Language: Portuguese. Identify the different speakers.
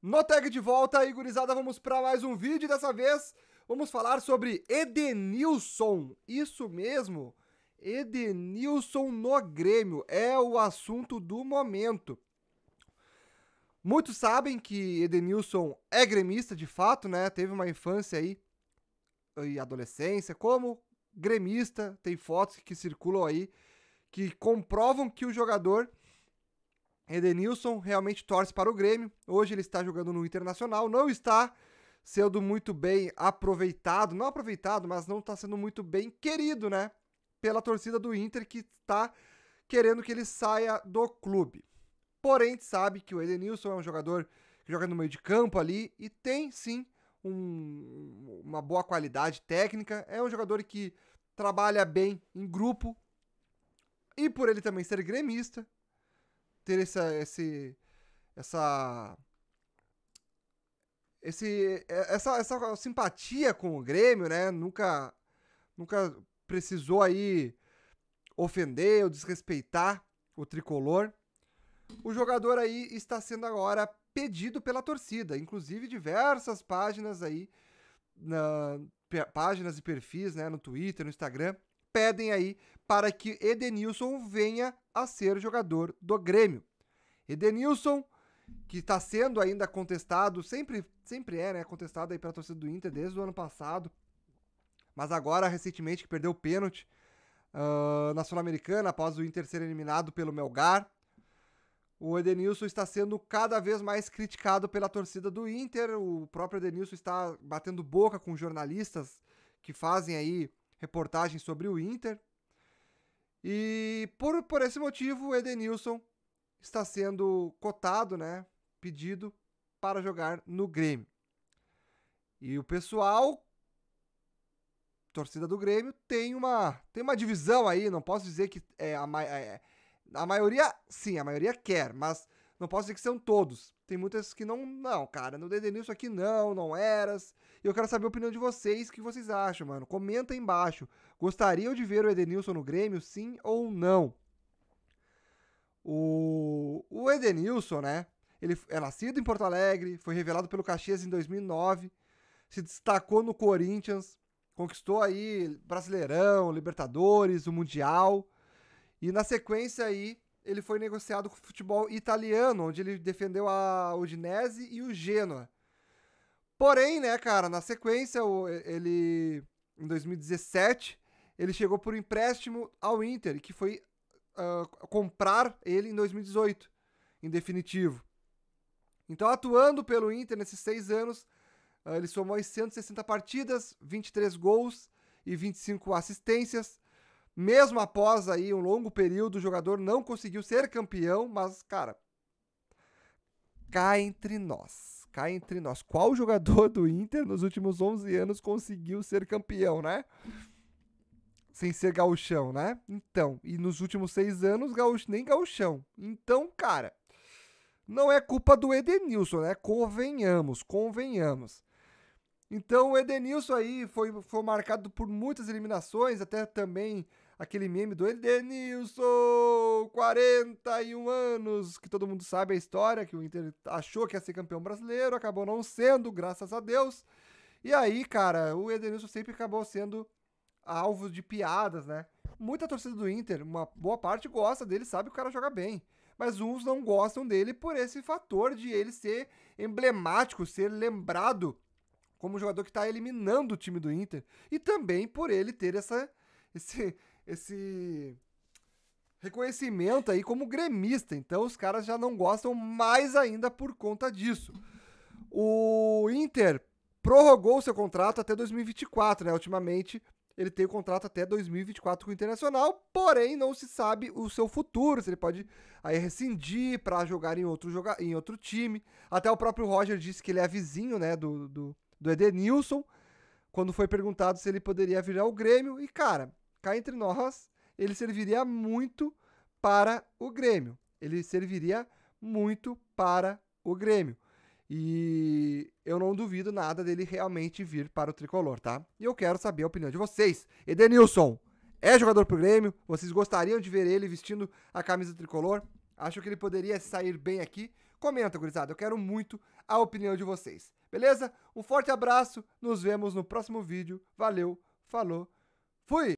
Speaker 1: No tag de volta, Igorizada, vamos para mais um vídeo. Dessa vez, vamos falar sobre Edenilson. Isso mesmo, Edenilson no Grêmio é o assunto do momento. Muitos sabem que Edenilson é gremista de fato, né? Teve uma infância aí e adolescência como gremista. Tem fotos que circulam aí que comprovam que o jogador Edenilson realmente torce para o Grêmio. Hoje ele está jogando no Internacional, não está sendo muito bem aproveitado, não aproveitado, mas não está sendo muito bem querido, né? Pela torcida do Inter que está querendo que ele saia do clube. Porém, sabe que o Edenilson é um jogador que joga no meio de campo ali e tem sim um, uma boa qualidade técnica. É um jogador que trabalha bem em grupo. E por ele também ser gremista, ter essa, esse, essa, esse, é, essa, essa simpatia com o Grêmio, né? Nunca, nunca precisou aí ofender ou desrespeitar o tricolor. O jogador aí está sendo agora pedido pela torcida, inclusive diversas páginas aí na, páginas e perfis, né, no Twitter, no Instagram, pedem aí para que Edenilson venha a ser jogador do Grêmio. Edenilson, que está sendo ainda contestado, sempre, sempre é, né? Contestado aí para a torcida do Inter desde o ano passado. Mas agora, recentemente, que perdeu o pênalti uh, na Sul-Americana após o Inter ser eliminado pelo Melgar. O Edenilson está sendo cada vez mais criticado pela torcida do Inter. O próprio Edenilson está batendo boca com jornalistas que fazem aí reportagem sobre o Inter. E por, por esse motivo, o Edenilson está sendo cotado, né? Pedido para jogar no Grêmio. E o pessoal, torcida do Grêmio, tem uma, tem uma divisão aí. Não posso dizer que é a, é, a maioria, sim, a maioria quer, mas não posso dizer que são todos. Tem muitas que não. Não, cara, no Edenilson isso aqui não, não eras. E eu quero saber a opinião de vocês, o que vocês acham, mano. Comenta aí embaixo. Gostariam de ver o Edenilson no Grêmio, sim ou não? O, o Edenilson, né? Ele é nascido em Porto Alegre, foi revelado pelo Caxias em 2009, se destacou no Corinthians, conquistou aí Brasileirão, Libertadores, o Mundial. E na sequência aí, ele foi negociado com o futebol italiano, onde ele defendeu a Udinese e o Genoa. Porém, né, cara, na sequência, ele em 2017, ele chegou por empréstimo ao Inter, que foi uh, comprar ele em 2018, em definitivo. Então, atuando pelo Inter nesses seis anos, uh, ele somou 160 partidas, 23 gols e 25 assistências, mesmo após aí um longo período, o jogador não conseguiu ser campeão, mas, cara, cá entre nós. Cá entre nós. Qual jogador do Inter nos últimos 11 anos conseguiu ser campeão, né? Sem ser gauchão, né? Então, e nos últimos seis anos, gaúcho, nem gauchão. Então, cara, não é culpa do Edenilson, né? Convenhamos, convenhamos. Então, o Edenilson aí foi, foi marcado por muitas eliminações, até também aquele meme do Edenilson, 41 anos, que todo mundo sabe a história, que o Inter achou que ia ser campeão brasileiro, acabou não sendo, graças a Deus. E aí, cara, o Edenilson sempre acabou sendo alvo de piadas, né? Muita torcida do Inter, uma boa parte gosta dele, sabe que o cara joga bem. Mas uns não gostam dele por esse fator de ele ser emblemático, ser lembrado como um jogador que está eliminando o time do Inter. E também por ele ter essa, esse, esse reconhecimento aí como gremista. Então os caras já não gostam mais ainda por conta disso. O Inter prorrogou seu contrato até 2024, né? Ultimamente ele tem o contrato até 2024 com o Internacional, porém não se sabe o seu futuro, se ele pode aí rescindir para jogar em outro, joga em outro time. Até o próprio Roger disse que ele é vizinho, né, do, do, do Edenilson, quando foi perguntado se ele poderia virar o Grêmio. E, cara, cá entre nós, ele serviria muito para o Grêmio. Ele serviria muito para o Grêmio. E eu não duvido nada dele realmente vir para o tricolor, tá? E eu quero saber a opinião de vocês. Edenilson, é jogador pro Grêmio? Vocês gostariam de ver ele vestindo a camisa tricolor? Acho que ele poderia sair bem aqui. Comenta, gurizada, eu quero muito a opinião de vocês. Beleza? Um forte abraço, nos vemos no próximo vídeo. Valeu, falou, fui!